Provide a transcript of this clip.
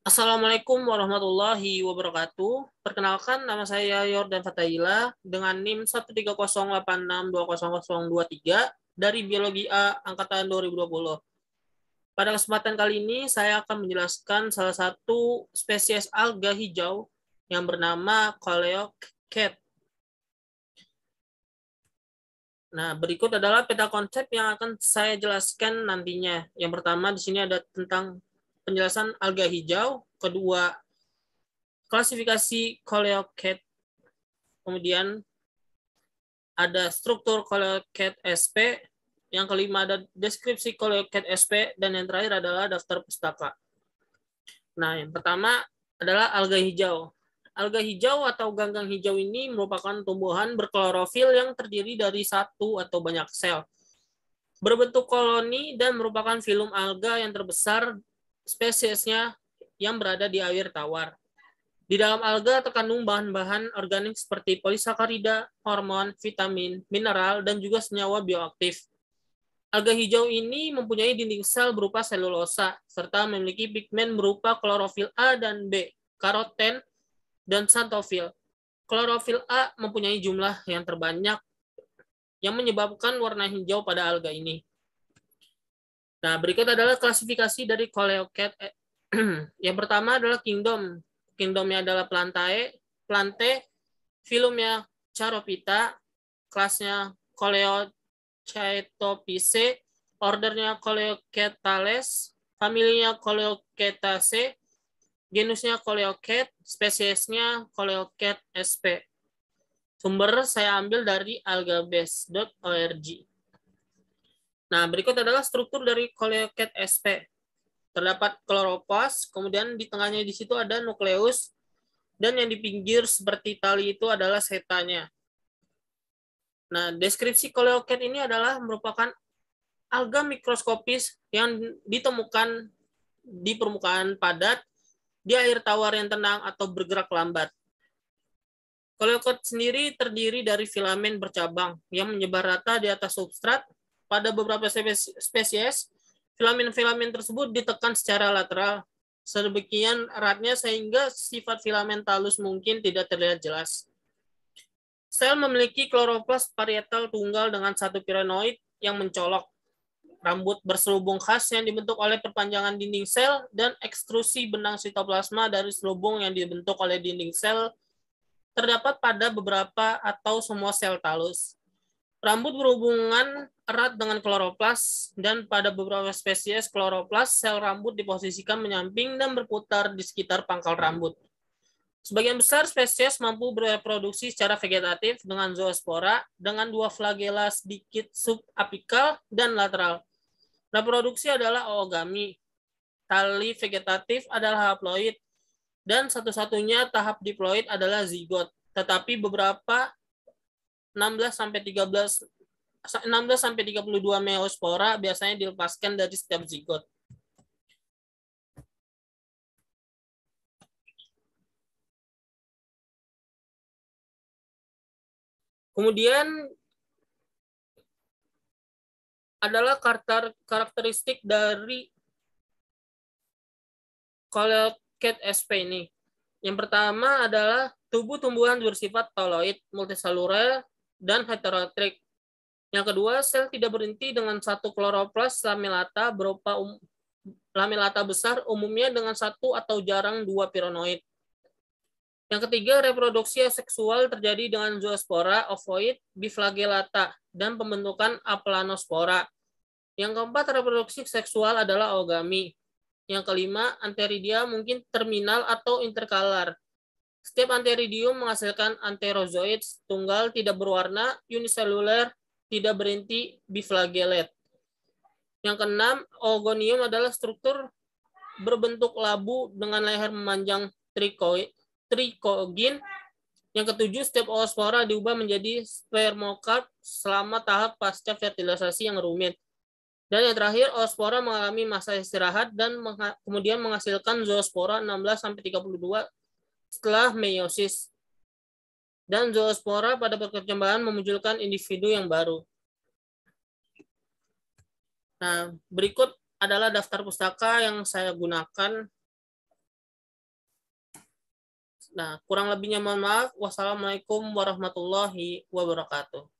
Assalamualaikum warahmatullahi wabarakatuh. Perkenalkan nama saya Yordan Fataila dengan NIM 13086200023 dari Biologi A angkatan 2020. Pada kesempatan kali ini saya akan menjelaskan salah satu spesies alga hijau yang bernama Coleocat. Nah, berikut adalah peta konsep yang akan saya jelaskan nantinya. Yang pertama di sini ada tentang penjelasan alga hijau, kedua klasifikasi coleocat, kemudian ada struktur coleocat SP, yang kelima ada deskripsi coleocat SP, dan yang terakhir adalah daftar pustaka. Nah, yang pertama adalah alga hijau. Alga hijau atau ganggang hijau ini merupakan tumbuhan berklorofil yang terdiri dari satu atau banyak sel. Berbentuk koloni dan merupakan film alga yang terbesar spesiesnya yang berada di air tawar. Di dalam alga terkandung bahan-bahan organik seperti polisakarida, hormon, vitamin, mineral, dan juga senyawa bioaktif. Alga hijau ini mempunyai dinding sel berupa selulosa, serta memiliki pigmen berupa klorofil A dan B, karoten, dan santofil. Klorofil A mempunyai jumlah yang terbanyak yang menyebabkan warna hijau pada alga ini. Nah, berikut adalah klasifikasi dari Coleocat. Eh, yang pertama adalah kingdom. Kingdomnya adalah plantae, plantae, filumnya charopita, kelasnya Coleochaetopice, ordernya Coleocetales, familinya Coleocetaceae, genusnya Coleocat, spesiesnya Coleocat sp. Sumber saya ambil dari algabase.org. Nah, berikut adalah struktur dari koleoket SP. Terdapat kloroplas, kemudian di tengahnya di situ ada nukleus, dan yang di pinggir seperti tali itu adalah setanya. Nah, deskripsi koleoket ini adalah merupakan alga mikroskopis yang ditemukan di permukaan padat di air tawar yang tenang atau bergerak lambat. Coleoket sendiri terdiri dari filamen bercabang yang menyebar rata di atas substrat pada beberapa spesies, filamen-filamen tersebut ditekan secara lateral sedemikian eratnya sehingga sifat filamen talus mungkin tidak terlihat jelas. Sel memiliki kloroplas parietal tunggal dengan satu pirenoid yang mencolok, rambut berselubung khas yang dibentuk oleh perpanjangan dinding sel dan ekstrusi benang sitoplasma dari selubung yang dibentuk oleh dinding sel terdapat pada beberapa atau semua sel talus. Rambut berhubungan erat dengan kloroplas dan pada beberapa spesies kloroplas sel rambut diposisikan menyamping dan berputar di sekitar pangkal rambut. Sebagian besar spesies mampu bereproduksi secara vegetatif dengan zoospora dengan dua flagela sedikit subapikal dan lateral. Reproduksi adalah oogami. Tali vegetatif adalah haploid dan satu-satunya tahap diploid adalah zigot. Tetapi beberapa 16 sampai 13 16 sampai 32 meospora biasanya dilepaskan dari setiap zigot. Kemudian adalah karakter karakteristik dari cat SP ini. Yang pertama adalah tubuh tumbuhan bersifat toloid, multiseluler, dan heterotrik. Yang kedua, sel tidak berhenti dengan satu kloroplas lamelata berupa um, lamelata besar umumnya dengan satu atau jarang dua pironoid. Yang ketiga, reproduksi seksual terjadi dengan zoospora, ovoid, biflagelata dan pembentukan aplanospora. Yang keempat, reproduksi seksual adalah ogami. Yang kelima, anteridia mungkin terminal atau interkalar. Setiap anteridium menghasilkan anterozoid tunggal tidak berwarna, uniseluler, tidak berhenti biflagelet. Yang keenam, ogonium adalah struktur berbentuk labu dengan leher memanjang trikogin. Yang ketujuh, setiap oospora diubah menjadi spermokarp selama tahap pasca fertilisasi yang rumit. Dan yang terakhir, oospora mengalami masa istirahat dan kemudian menghasilkan zoospora 16-32 setelah meiosis dan zoospora pada perkembangan memunculkan individu yang baru. Nah, berikut adalah daftar pustaka yang saya gunakan. Nah, kurang lebihnya mohon maaf. Wassalamualaikum warahmatullahi wabarakatuh.